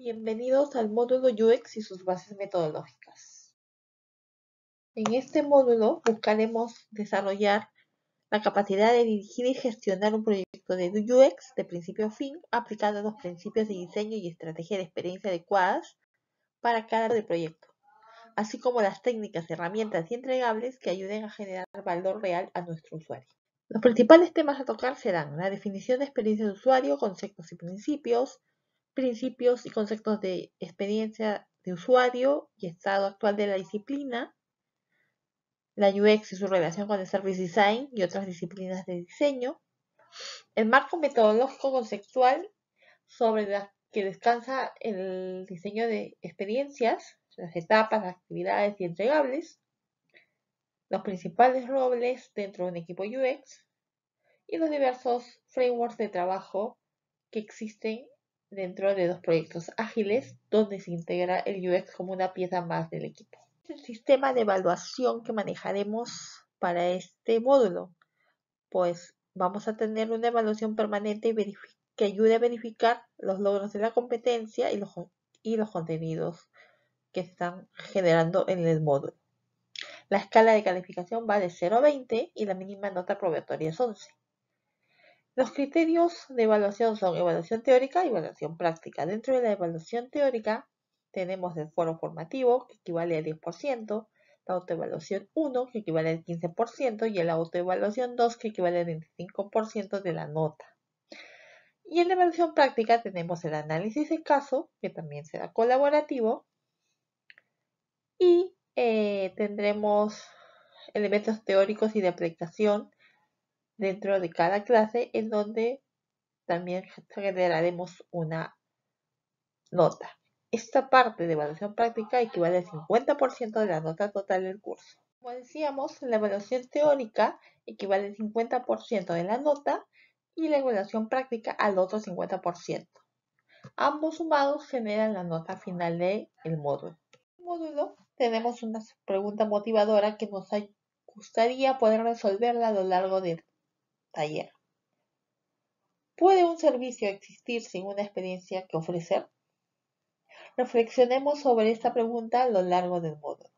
Bienvenidos al módulo UX y sus bases metodológicas. En este módulo buscaremos desarrollar la capacidad de dirigir y gestionar un proyecto de UX de principio a fin, aplicando los principios de diseño y estrategia de experiencia adecuadas para cada proyecto, así como las técnicas, herramientas y entregables que ayuden a generar valor real a nuestro usuario. Los principales temas a tocar serán la definición de experiencia de usuario, conceptos y principios, principios y conceptos de experiencia de usuario y estado actual de la disciplina, la UX y su relación con el Service Design y otras disciplinas de diseño, el marco metodológico conceptual sobre la que descansa el diseño de experiencias, las etapas, las actividades y entregables, los principales roles dentro de un equipo UX y los diversos frameworks de trabajo que existen dentro de dos proyectos ágiles, donde se integra el UX como una pieza más del equipo. El sistema de evaluación que manejaremos para este módulo, pues vamos a tener una evaluación permanente que ayude a verificar los logros de la competencia y los, y los contenidos que están generando en el módulo. La escala de calificación va de 0 a 20 y la mínima nota probatoria es 11. Los criterios de evaluación son evaluación teórica y evaluación práctica. Dentro de la evaluación teórica tenemos el foro formativo, que equivale al 10%, la autoevaluación 1, que equivale al 15%, y la autoevaluación 2, que equivale al 25% de la nota. Y en la evaluación práctica tenemos el análisis de caso, que también será colaborativo, y eh, tendremos elementos teóricos y de aplicación, dentro de cada clase en donde también generaremos una nota. Esta parte de evaluación práctica equivale al 50% de la nota total del curso. Como decíamos, la evaluación teórica equivale al 50% de la nota y la evaluación práctica al otro 50%. Ambos sumados generan la nota final del módulo. En el módulo tenemos una pregunta motivadora que nos gustaría poder resolverla a lo largo de ayer. ¿Puede un servicio existir sin una experiencia que ofrecer? Reflexionemos sobre esta pregunta a lo largo del módulo.